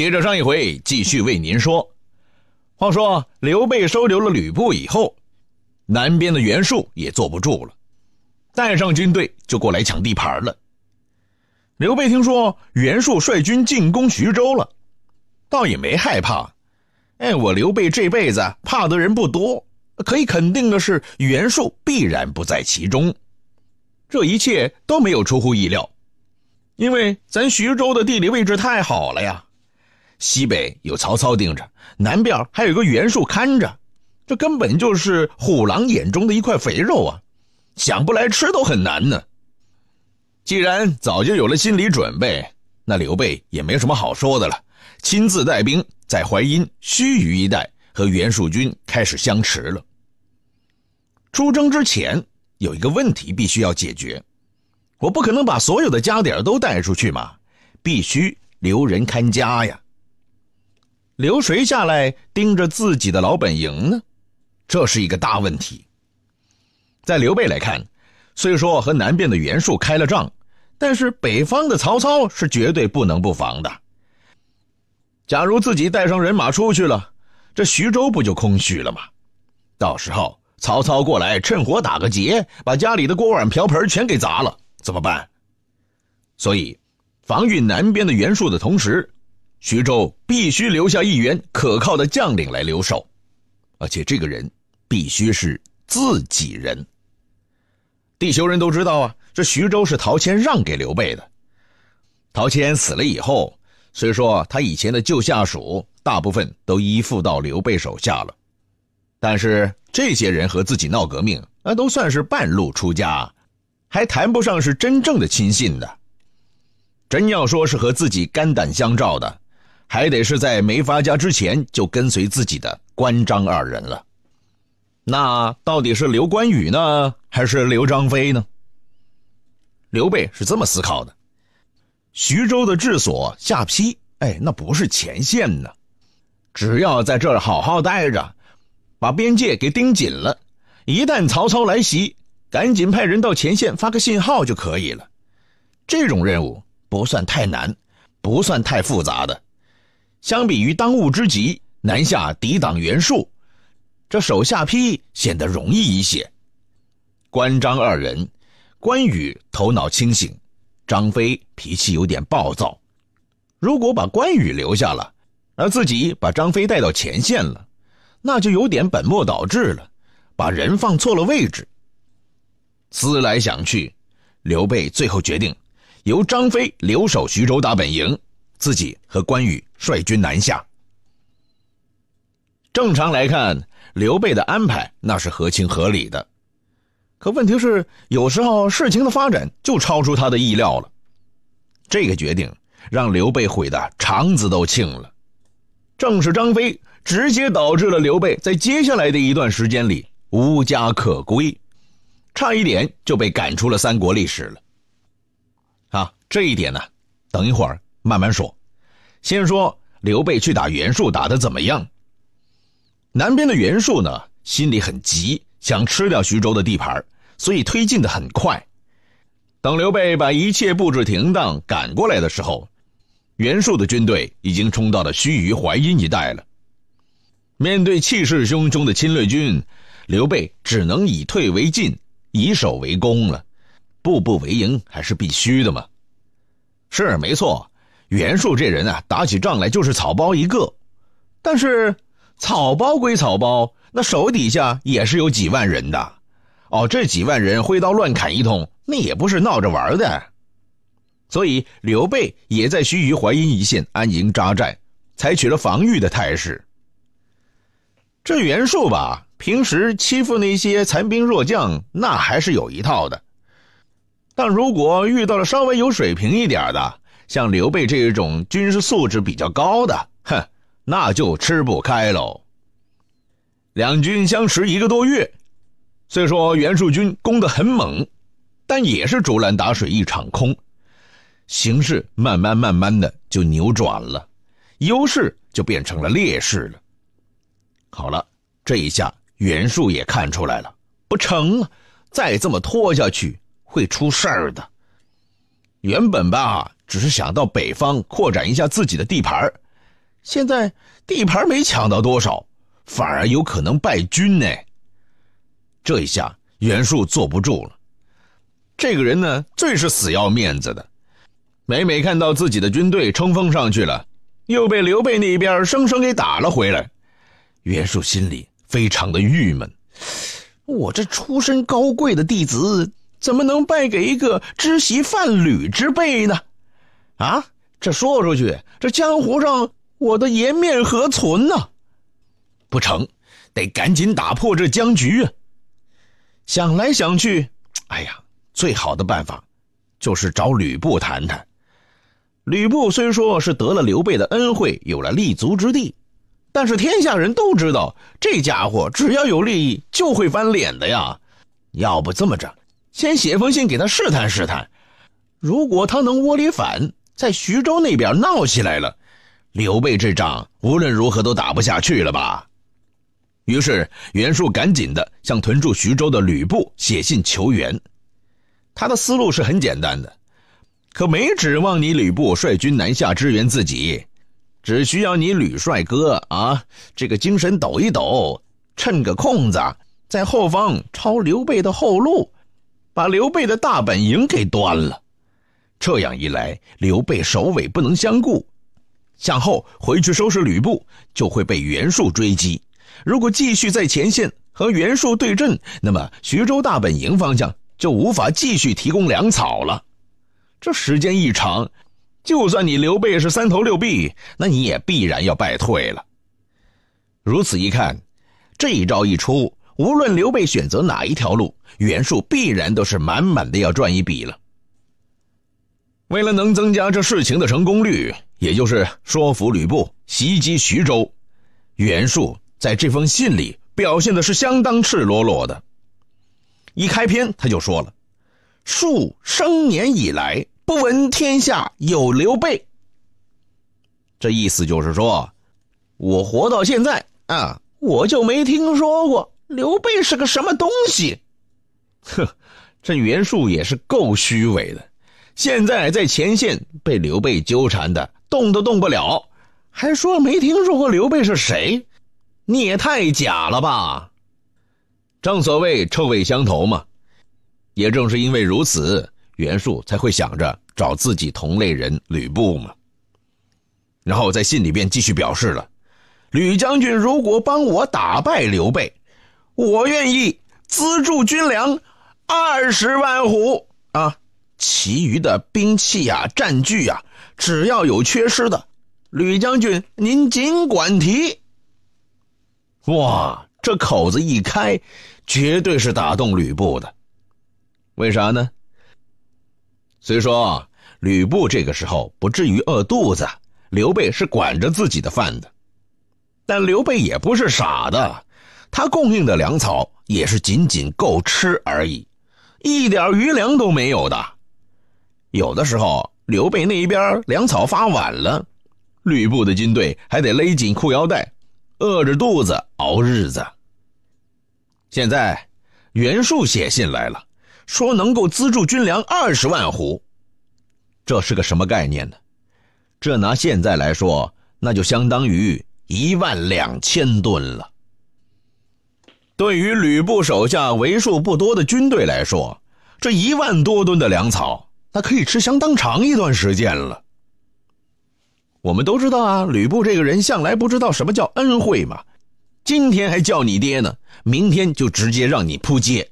接着上一回，继续为您说。话说刘备收留了吕布以后，南边的袁术也坐不住了，带上军队就过来抢地盘了。刘备听说袁术率军进攻徐州了，倒也没害怕。哎，我刘备这辈子怕的人不多，可以肯定的是袁术必然不在其中。这一切都没有出乎意料，因为咱徐州的地理位置太好了呀。西北有曹操盯着，南边还有个袁术看着，这根本就是虎狼眼中的一块肥肉啊！想不来吃都很难呢。既然早就有了心理准备，那刘备也没什么好说的了，亲自带兵在淮阴、盱眙一带和袁术军开始相持了。出征之前有一个问题必须要解决，我不可能把所有的家底都带出去嘛，必须留人看家呀。留谁下来盯着自己的老本营呢？这是一个大问题。在刘备来看，虽说和南边的袁术开了仗，但是北方的曹操是绝对不能不防的。假如自己带上人马出去了，这徐州不就空虚了吗？到时候曹操过来趁火打个劫，把家里的锅碗瓢盆全给砸了，怎么办？所以，防御南边的袁术的同时。徐州必须留下一员可靠的将领来留守，而且这个人必须是自己人。地球人都知道啊，这徐州是陶谦让给刘备的。陶谦死了以后，虽说他以前的旧下属大部分都依附到刘备手下了，但是这些人和自己闹革命，那都算是半路出家，还谈不上是真正的亲信的。真要说是和自己肝胆相照的，还得是在没发家之前就跟随自己的关张二人了，那到底是刘关羽呢，还是刘张飞呢？刘备是这么思考的：徐州的治所下邳，哎，那不是前线呢，只要在这儿好好待着，把边界给盯紧了，一旦曹操来袭，赶紧派人到前线发个信号就可以了。这种任务不算太难，不算太复杂的。相比于当务之急南下抵挡袁术，这手下批显得容易一些。关张二人，关羽头脑清醒，张飞脾气有点暴躁。如果把关羽留下了，而自己把张飞带到前线了，那就有点本末倒置了，把人放错了位置。思来想去，刘备最后决定，由张飞留守徐州大本营。自己和关羽率军南下。正常来看，刘备的安排那是合情合理的。可问题是，有时候事情的发展就超出他的意料了。这个决定让刘备悔得肠子都青了。正是张飞，直接导致了刘备在接下来的一段时间里无家可归，差一点就被赶出了三国历史了。啊，这一点呢，等一会儿。慢慢说，先说刘备去打袁术打得怎么样？南边的袁术呢，心里很急，想吃掉徐州的地盘，所以推进的很快。等刘备把一切布置停当，赶过来的时候，袁术的军队已经冲到了盱眙淮阴一带了。面对气势汹汹的侵略军，刘备只能以退为进，以守为攻了。步步为营还是必须的嘛？是没错。袁术这人啊，打起仗来就是草包一个，但是草包归草包，那手底下也是有几万人的，哦，这几万人挥刀乱砍一通，那也不是闹着玩的。所以刘备也在盱眙淮阴一线安营扎寨，采取了防御的态势。这袁术吧，平时欺负那些残兵弱将，那还是有一套的，但如果遇到了稍微有水平一点的，像刘备这一种军事素质比较高的，哼，那就吃不开喽。两军相持一个多月，虽说袁术军攻得很猛，但也是竹篮打水一场空，形势慢慢慢慢的就扭转了，优势就变成了劣势了。好了，这一下袁术也看出来了，不成了，再这么拖下去会出事儿的。原本吧。只是想到北方扩展一下自己的地盘现在地盘没抢到多少，反而有可能败军呢。这一下，袁术坐不住了。这个人呢，最是死要面子的，每每看到自己的军队冲锋上去了，又被刘备那边生生给打了回来，袁术心里非常的郁闷。我这出身高贵的弟子，怎么能败给一个知席贩履之辈呢？啊，这说出去，这江湖上我的颜面何存呢？不成，得赶紧打破这僵局。想来想去，哎呀，最好的办法，就是找吕布谈谈。吕布虽说是得了刘备的恩惠，有了立足之地，但是天下人都知道，这家伙只要有利益就会翻脸的呀。要不这么着，先写封信给他试探试探，如果他能窝里反。在徐州那边闹起来了，刘备这仗无论如何都打不下去了吧？于是袁术赶紧的向屯驻徐州的吕布写信求援。他的思路是很简单的，可没指望你吕布率军南下支援自己，只需要你吕帅哥啊，这个精神抖一抖，趁个空子，在后方抄刘备的后路，把刘备的大本营给端了。这样一来，刘备首尾不能相顾，向后回去收拾吕布就会被袁术追击；如果继续在前线和袁术对阵，那么徐州大本营方向就无法继续提供粮草了。这时间一长，就算你刘备是三头六臂，那你也必然要败退了。如此一看，这一招一出，无论刘备选择哪一条路，袁术必然都是满满的要赚一笔了。为了能增加这事情的成功率，也就是说服吕布袭击徐州，袁术在这封信里表现的是相当赤裸裸的。一开篇他就说了：“树生年以来，不闻天下有刘备。”这意思就是说，我活到现在啊，我就没听说过刘备是个什么东西。哼，这袁术也是够虚伪的。现在在前线被刘备纠缠的动都动不了，还说没听说过刘备是谁，你也太假了吧！正所谓臭味相投嘛，也正是因为如此，袁术才会想着找自己同类人吕布嘛。然后在信里边继续表示了，吕将军如果帮我打败刘备，我愿意资助军粮二十万斛啊！其余的兵器呀、战具呀，只要有缺失的，吕将军您尽管提。哇，这口子一开，绝对是打动吕布的。为啥呢？虽说吕布这个时候不至于饿肚子，刘备是管着自己的饭的，但刘备也不是傻的，他供应的粮草也是仅仅够吃而已，一点余粮都没有的。有的时候，刘备那一边粮草发晚了，吕布的军队还得勒紧裤腰带，饿着肚子熬日子。现在，袁术写信来了，说能够资助军粮二十万斛，这是个什么概念呢？这拿现在来说，那就相当于一万两千吨了。对于吕布手下为数不多的军队来说，这一万多吨的粮草。那可以吃相当长一段时间了。我们都知道啊，吕布这个人向来不知道什么叫恩惠嘛。今天还叫你爹呢，明天就直接让你扑街。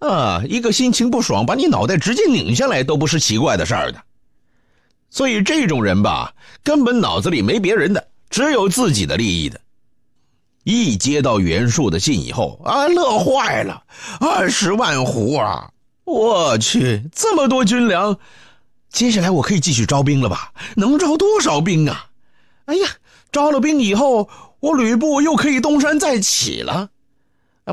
啊，一个心情不爽，把你脑袋直接拧下来都不是奇怪的事儿的。所以这种人吧，根本脑子里没别人的，只有自己的利益的。一接到袁术的信以后啊，乐坏了，二十万斛啊！我去这么多军粮，接下来我可以继续招兵了吧？能招多少兵啊？哎呀，招了兵以后，我吕布又可以东山再起了。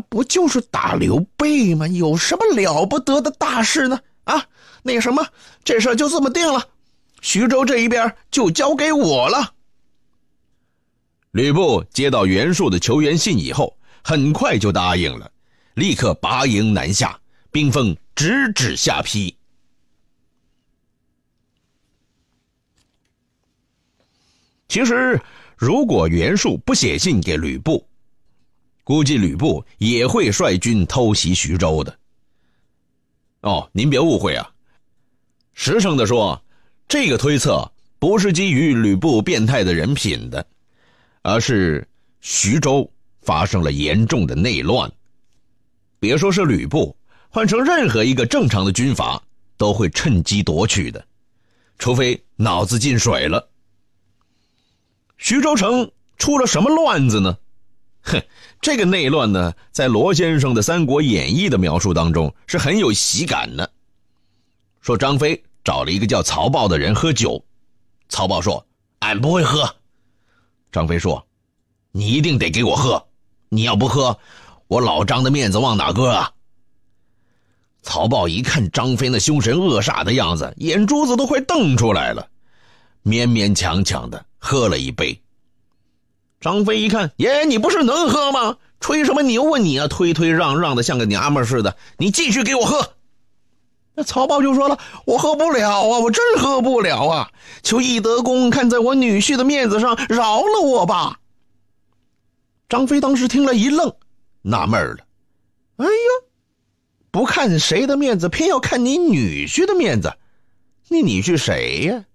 不就是打刘备吗？有什么了不得的大事呢？啊，那什么，这事就这么定了，徐州这一边就交给我了。吕布接到袁术的求援信以后，很快就答应了，立刻拔营南下，兵分。直指下邳。其实，如果袁术不写信给吕布，估计吕布也会率军偷袭徐州的。哦，您别误会啊，实诚的说，这个推测不是基于吕布变态的人品的，而是徐州发生了严重的内乱。别说是吕布。换成任何一个正常的军阀都会趁机夺取的，除非脑子进水了。徐州城出了什么乱子呢？哼，这个内乱呢，在罗先生的《三国演义》的描述当中是很有喜感的。说张飞找了一个叫曹豹的人喝酒，曹豹说：“俺不会喝。”张飞说：“你一定得给我喝，你要不喝，我老张的面子往哪搁啊？”曹豹一看张飞那凶神恶煞的样子，眼珠子都快瞪出来了，勉勉强强的喝了一杯。张飞一看，爷，你不是能喝吗？吹什么牛啊你啊！推推让让的像个娘们似的，你继续给我喝。那曹豹就说了：“我喝不了啊，我真喝不了啊！求翼德公看在我女婿的面子上，饶了我吧。”张飞当时听了一愣，纳闷了：“哎呀！”不看谁的面子，偏要看你女婿的面子。你女婿谁呀？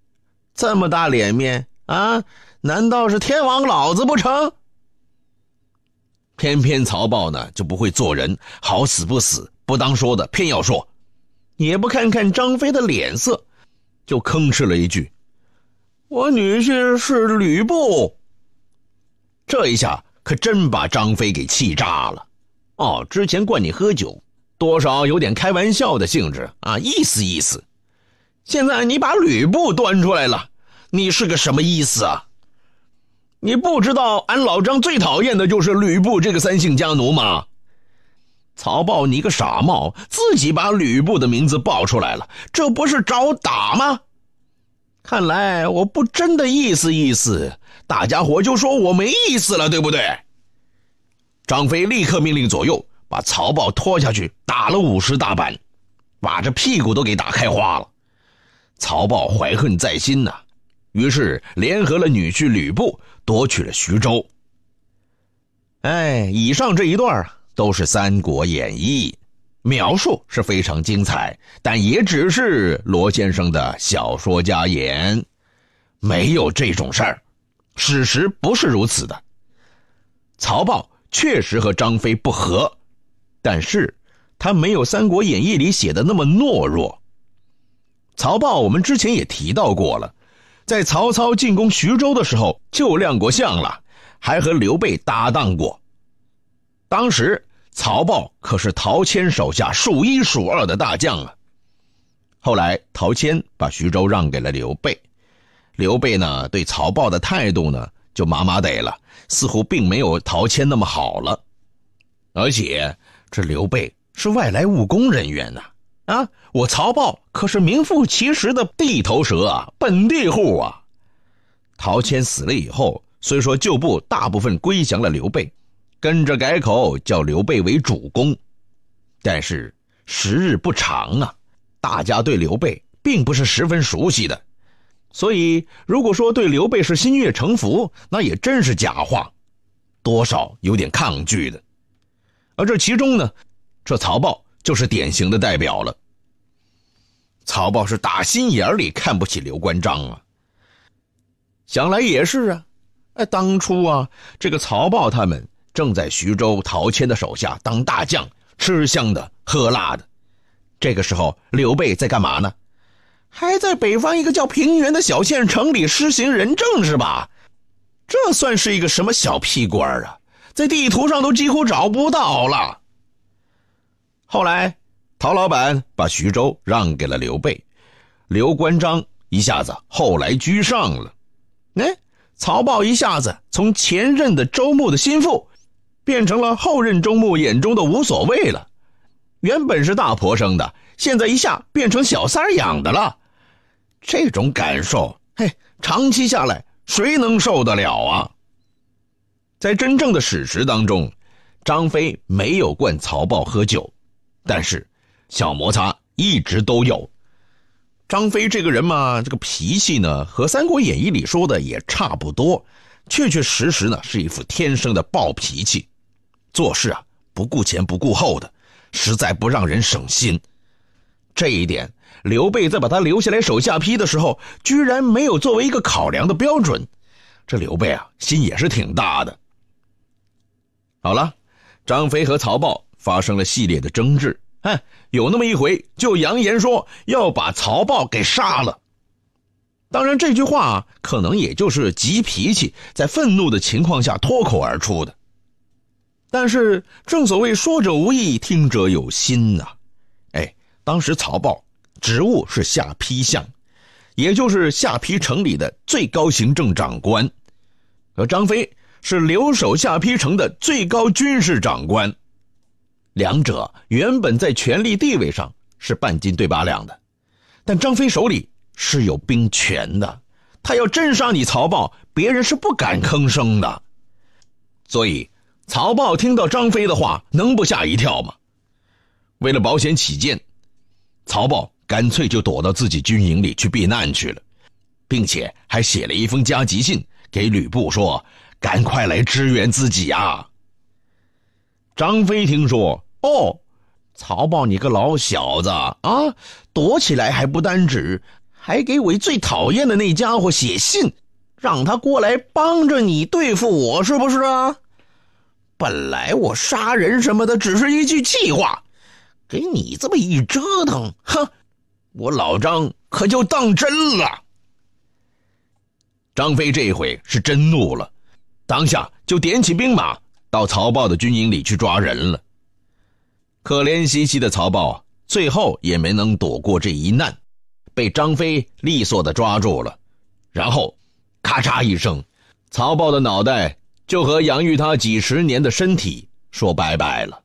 这么大脸面啊？难道是天王老子不成？偏偏曹豹呢，就不会做人，好死不死，不当说的，偏要说，也不看看张飞的脸色，就吭哧了一句：“我女婿是吕布。”这一下可真把张飞给气炸了。哦，之前灌你喝酒。多少有点开玩笑的性质啊，意思意思。现在你把吕布端出来了，你是个什么意思啊？你不知道俺老张最讨厌的就是吕布这个三姓家奴吗？曹豹，你个傻帽，自己把吕布的名字报出来了，这不是找打吗？看来我不真的意思意思，大家伙就说我没意思了，对不对？张飞立刻命令左右。把曹豹拖下去打了五十大板，把这屁股都给打开花了。曹豹怀恨在心呐，于是联合了女婿吕布夺取了徐州。哎，以上这一段啊，都是《三国演义》描述是非常精彩，但也只是罗先生的小说家言，没有这种事儿，史实不是如此的。曹豹确实和张飞不和。但是，他没有《三国演义》里写的那么懦弱。曹豹，我们之前也提到过了，在曹操进攻徐州的时候就亮过相了，还和刘备搭档过。当时，曹豹可是陶谦手下数一数二的大将啊。后来，陶谦把徐州让给了刘备，刘备呢对曹豹的态度呢就麻麻得了，似乎并没有陶谦那么好了，而且。这刘备是外来务工人员呐，啊，我曹豹可是名副其实的地头蛇啊，本地户啊。陶谦死了以后，虽说旧部大部分归降了刘备，跟着改口叫刘备为主公，但是时日不长啊，大家对刘备并不是十分熟悉的，所以如果说对刘备是心悦诚服，那也真是假话，多少有点抗拒的。而这其中呢，这曹豹就是典型的代表了。曹豹是打心眼里看不起刘关张啊。想来也是啊，哎，当初啊，这个曹豹他们正在徐州陶谦的手下当大将，吃香的喝辣的。这个时候刘备在干嘛呢？还在北方一个叫平原的小县城里施行仁政是吧？这算是一个什么小屁官啊？在地图上都几乎找不到了。后来，陶老板把徐州让给了刘备，刘关张一下子后来居上了。哎，曹豹一下子从前任的周牧的心腹，变成了后任周牧眼中的无所谓了。原本是大婆生的，现在一下变成小三养的了，这种感受，嘿，长期下来谁能受得了啊？在真正的史实当中，张飞没有灌曹豹喝酒，但是小摩擦一直都有。张飞这个人嘛，这个脾气呢，和《三国演义》里说的也差不多，确确实实呢是一副天生的暴脾气，做事啊不顾前不顾后的，实在不让人省心。这一点，刘备在把他留下来手下批的时候，居然没有作为一个考量的标准，这刘备啊心也是挺大的。好了，张飞和曹豹发生了系列的争执，哼，有那么一回就扬言说要把曹豹给杀了。当然，这句话可能也就是急脾气在愤怒的情况下脱口而出的。但是，正所谓“说者无意，听者有心”呐。哎，当时曹豹职务是下邳相，也就是下邳城里的最高行政长官，而张飞。是留守下邳城的最高军事长官，两者原本在权力地位上是半斤对八两的，但张飞手里是有兵权的，他要真杀你曹豹，别人是不敢吭声的，所以曹豹听到张飞的话，能不吓一跳吗？为了保险起见，曹豹干脆就躲到自己军营里去避难去了，并且还写了一封加急信给吕布说。赶快来支援自己啊！张飞听说，哦，曹豹，你个老小子啊，躲起来还不单止，还给我最讨厌的那家伙写信，让他过来帮着你对付我，是不是啊？本来我杀人什么的只是一句气话，给你这么一折腾，哼，我老张可就当真了。张飞这回是真怒了。当下就点起兵马，到曹豹的军营里去抓人了。可怜兮兮的曹豹，最后也没能躲过这一难，被张飞利索的抓住了，然后，咔嚓一声，曹豹的脑袋就和养育他几十年的身体说拜拜了。